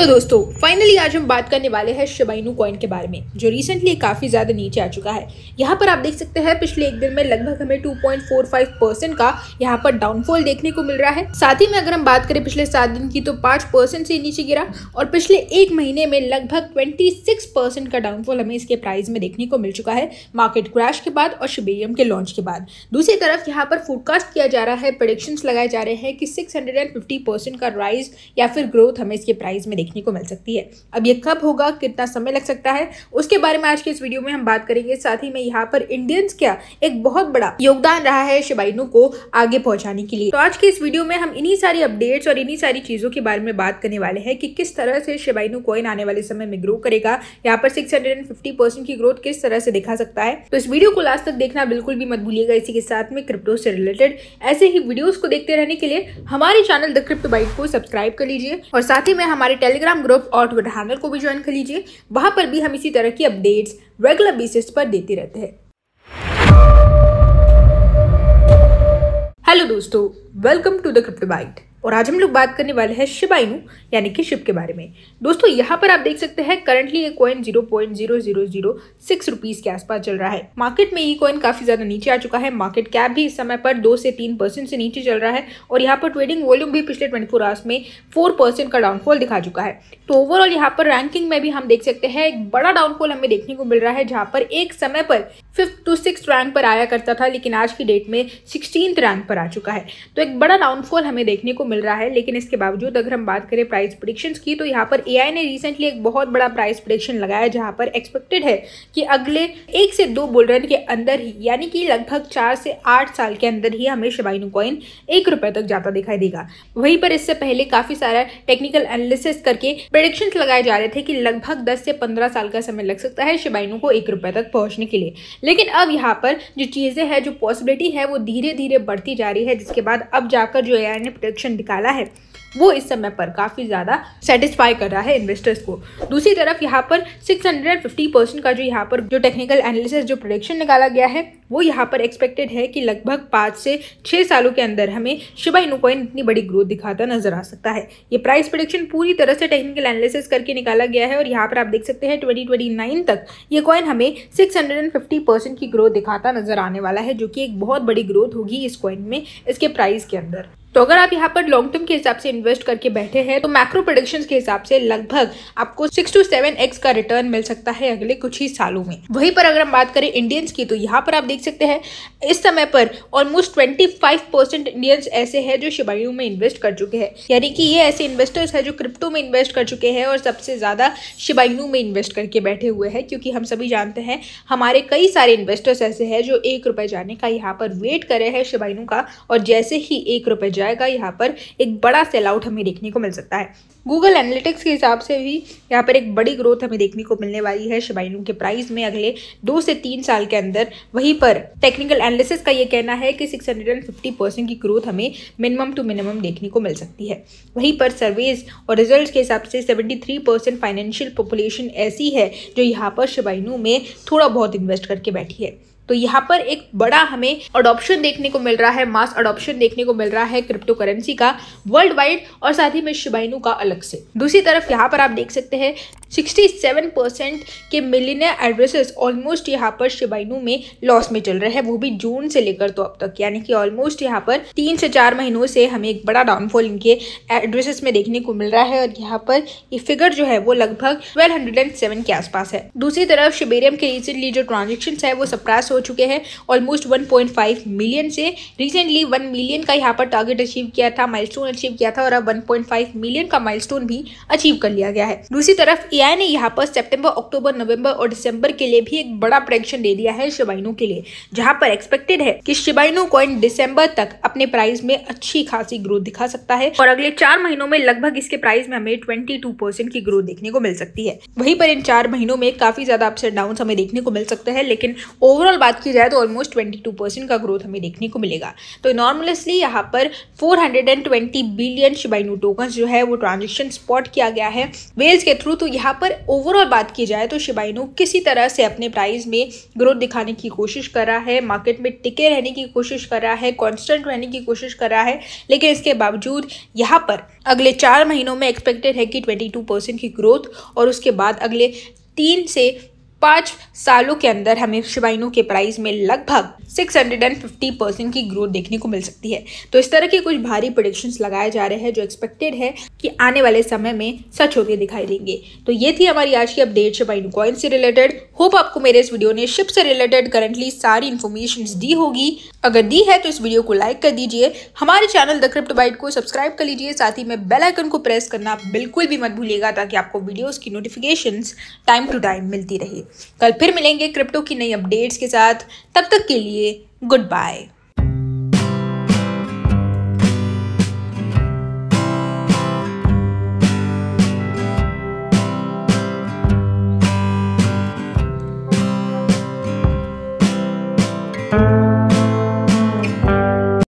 तो दोस्तों फाइनली आज हम बात करने वाले हैं शिबाइनू कॉइन के बारे में जो रिसेंटली काफ़ी ज़्यादा नीचे आ चुका है यहाँ पर आप देख सकते हैं पिछले एक दिन में लगभग हमें 2.45 परसेंट का यहाँ पर डाउनफॉल देखने को मिल रहा है साथ ही में अगर हम बात करें पिछले सात दिन की तो पांच परसेंट से नीचे गिरा और पिछले एक महीने में लगभग ट्वेंटी का डाउनफॉल हमें इसके प्राइस में देखने को मिल चुका है मार्केट क्रैश के बाद और शिबेरियम के लॉन्च के बाद दूसरी तरफ यहाँ पर फोडकास्ट किया जा रहा है प्रोडिक्शन लगाए जा रहे हैं कि सिक्स का राइज या फिर ग्रोथ हमें इसके प्राइस में देखने देखने को मिल सकती है अब ये कब होगा कितना समय लग सकता है उसके बारे में आज के इस वीडियो में हम बात करेंगे साथ ही में यहाँ पर इंडियंस क्या एक बहुत बड़ा योगदान रहा है शिबाइनू को आगे पहुंचाने के लिए तो आज के इस वीडियो में हम इन्हीं सारी अपडेट्स और इन्हीं सारी चीज़ों के बारे में बात करने वाले हैं कि किस तरह से शिबाइनू कॉइन आने वाले समय में ग्रो करेगा यहाँ पर सिक्स की ग्रोथ किस तरह से दिखा सकता है तो इस वीडियो को लास्ट तक देखना बिल्कुल भी मत भूलिएगा इसी के साथ में क्रिप्टो से रिलेटेड ऐसे ही वीडियोस को देखते रहने के लिए हमारे चैनल द क्रिप्ट बाइट को सब्सक्राइब कर लीजिए और साथ ही में हमारे टेलीग्राम टेलीग्राम ग्रुप और ट्विटर हैंडल को भी ज्वाइन कर लीजिए वहाँ पर भी हम इसी तरह की अपडेट्स रेगुलर बेसिस पर देते रहते हैं हेलो दोस्तों welcome to the Crypto Byte और आज हम लोग बात करने वाले हैं शिबाइनु यानी कि शिप के बारे में दोस्तों यहाँ पर आप देख सकते हैं करंटली ये coin zero point zero zero zero six rupees के आसपास चल रहा है मार्केट में ये कॉइन काफी ज्यादा नीचे आ चुका है मार्केट कैप भी इस समय पर दो से तीन परसेंट से नीचे चल रहा है और यहाँ पर ट्रेडिंग वॉल्यूम भी पिछले ट्वेंटी फोर आवर्स में फोर परसेंट का डाउनफॉल दिखा चुका है तो ओवरऑल यहाँ पर रैंकिंग में भी हम देख सकते हैं एक बड़ा डाउनफॉल हमें देखने को मिल रहा है जहाँ पर एक समय पर फिफ्थ टू सिक्स रैंक पर आया करता था लेकिन आज की डेट में सिक्सटीन रैंक पर आ चुका है तो एक बड़ा डाउनफॉल हमें देखने को मिल रहा है लेकिन इसके बावजूद अगर हम बात करें प्राइस प्रोडिक्शन की तो यहाँ पर ए ने रिसेंटली एक बहुत बड़ा प्राइस प्रोडिक्शन लगाया जहाँ पर एक्सपेक्टेड है कि अगले एक से दो बुलरन के अंदर ही यानी कि लगभग चार से आठ साल के अंदर ही हमें शिबाइनो कॉइन एक रुपये तक जाता दिखाई देगा वहीं पर इससे पहले काफ़ी सारा टेक्निकल एनालिसिस करके प्रोडिक्शन लगाए जा रहे थे कि लगभग दस से पंद्रह साल का समय लग सकता है शिबाइनो को एक रुपये तक पहुँचने के लिए लेकिन अब यहाँ पर जो चीज़ें हैं जो पॉसिबिलिटी है वो धीरे धीरे बढ़ती जा रही है जिसके बाद अब जाकर जो एआई ने प्रोडिक्शन निकाला है वो इस समय पर काफ़ी ज़्यादा सेटिस्फाई कर रहा है इन्वेस्टर्स को दूसरी तरफ यहाँ पर 650 परसेंट का जो यहाँ पर जो टेक्निकल एनालिसिस जो प्रोडिक्शन निकाला गया है वो यहाँ पर एक्सपेक्टेड है कि लगभग पाँच से छः सालों के अंदर हमें शिवा इनू कॉइन इतनी बड़ी ग्रोथ दिखाता नजर आ सकता है ये प्राइस प्रोडिक्शन पूरी तरह से टेक्निकल एनालिसिस करके निकाला गया है और यहाँ पर आप देख सकते हैं ट्वेंटी तक ये कॉइन हमें सिक्स परसेंट की ग्रोथ दिखाता नजर आने वाला है जो कि एक बहुत बड़ी ग्रोथ होगी इस कॉइन में इसके प्राइस के अंदर तो अगर आप यहाँ पर लॉन्ग टर्म के हिसाब से इन्वेस्ट करके बैठे हैं तो मैक्रो प्रोडक्शन के हिसाब से लगभग आपको सिक्स टू सेवन एक्स का रिटर्न मिल सकता है अगले कुछ ही सालों में वहीं पर अगर हम बात करें इंडियंस की तो यहाँ पर आप देख सकते हैं इस समय पर almost twenty five percent Indians ऐसे है जो शिबायू में इन्वेस्ट कर चुके हैं यानी कि ये ऐसे इन्वेस्टर्स है जो क्रिप्टो में इन्वेस्ट कर चुके हैं और सबसे ज़्यादा शिबायू में इन्वेस्ट करके बैठे हुए हैं क्योंकि हम सभी जानते हैं हमारे कई सारे इन्वेस्टर्स ऐसे है जो एक रुपए जाने का यहाँ पर वेट करे हैं शिबायू का और जैसे ही एक रुपये जाएगा यहाँ पर एक बड़ा सेल आउट हमें देखने को मिल सकता है गूगल एनालिटिक्स के हिसाब से भी यहाँ पर एक बड़ी ग्रोथ हमें देखने को मिलने वाली है शिबाइनू के प्राइस में अगले दो से तीन साल के अंदर वहीं पर टेक्निकल एनालिसिस का ये कहना है कि 650 परसेंट की ग्रोथ हमें मिनिमम टू मिनिमम देखने को मिल सकती है वहीं पर सर्वेज और रिजल्ट के हिसाब से 73 परसेंट फाइनेंशियल पॉपुलेशन ऐसी है जो यहाँ पर शिबाइनू में थोड़ा बहुत इन्वेस्ट करके बैठी है तो यहाँ पर एक बड़ा हमें अडोप्शन देखने को मिल रहा है मास अडोप्शन देखने को मिल रहा है क्रिप्टो करेंसी का वर्ल्ड वाइड और साथ ही में शिबाइनू का अलग से दूसरी तरफ यहाँ पर आप देख सकते हैं 67% के मिलीनियर एड्रेसेस ऑलमोस्ट यहाँ पर शिबाइनू में लॉस में चल रहे हैं वो भी जून से लेकर तो अब तक यानी कि ऑलमोस्ट यहाँ पर तीन से चार महीनों से हमें एक बड़ा डाउनफॉल इनके एड्रेसेस में देखने को मिल रहा है और यहाँ पर ये फिगर जो है वो लगभग 1207 के आसपास है दूसरी तरफ शिबेरियम के रिसेंटली जो ट्रांजेक्शन है वो सप्रास हो चुके हैं ऑलमोस्ट वन मिलियन से रिसेंटली वन मिलियन का यहाँ पर टारगेट अचीव किया था माइल अचीव किया था और अब वन मिलियन का माइल भी अचीव कर लिया गया है दूसरी तरफ ए सीआई ने यहाँ पर सितंबर अक्टूबर नवंबर और दिसंबर के लिए भी एक बड़ा प्रोडक्शन दे दिया है शिवाइनो के लिए जहाँ पर एक्सपेक्टेड है कि शिबाइनो कॉइन दिसंबर तक अपने प्राइस में अच्छी खासी ग्रोथ दिखा सकता है और अगले चार महीनों में लगभग इसके प्राइस में हमें ट्वेंटी की ग्रोथ देखने को मिल सकती है वही पर इन चार महीनों में काफी ज्यादा अप्स एंड डाउन हमें देखने को मिल सकता है लेकिन ओवरऑल बात की जाए तो ऑलमोस्ट ट्वेंटी का ग्रोथ हमें देखने को मिलेगा तो नॉर्मलसली यहाँ पर फोर बिलियन शिवाइनो टोकन जो है वो ट्रांजेक्शन स्पॉट किया गया है वेल्स के थ्रू तो यहाँ यहाँ पर ओवरऑल बात की जाए तो शिबाइनू किसी तरह से अपने प्राइस में ग्रोथ दिखाने की कोशिश कर रहा है मार्केट में टिके रहने की कोशिश कर रहा है कॉन्स्टेंट रहने की कोशिश कर रहा है लेकिन इसके बावजूद यहाँ पर अगले चार महीनों में एक्सपेक्टेड है कि ट्वेंटी टू परसेंट की ग्रोथ और उसके बाद अगले तीन से पाँच सालों के अंदर हमें शिवाइनों के प्राइस में लगभग 650 परसेंट की ग्रोथ देखने को मिल सकती है तो इस तरह के कुछ भारी प्रोडिक्शंस लगाए जा रहे हैं जो एक्सपेक्टेड है कि आने वाले समय में सच होते दिखाई देंगे तो ये थी हमारी आज की अपडेट शिप इन कॉइन से रिलेटेड होप आपको मेरे इस वीडियो ने शिप से रिलेटेड करंटली सारी इन्फॉर्मेशन दी होगी अगर दी है तो इस वीडियो को लाइक कर दीजिए हमारे चैनल द क्रिप्ट बाइट को सब्सक्राइब कर लीजिए साथ ही में बेलाइकन को प्रेस करना बिल्कुल भी मत भूलिएगा ताकि आपको वीडियोज़ की नोटिफिकेशन टाइम टू टाइम मिलती रहे कल फिर मिलेंगे क्रिप्टो की नई अपडेट्स के साथ तब तक के लिए गुड बाय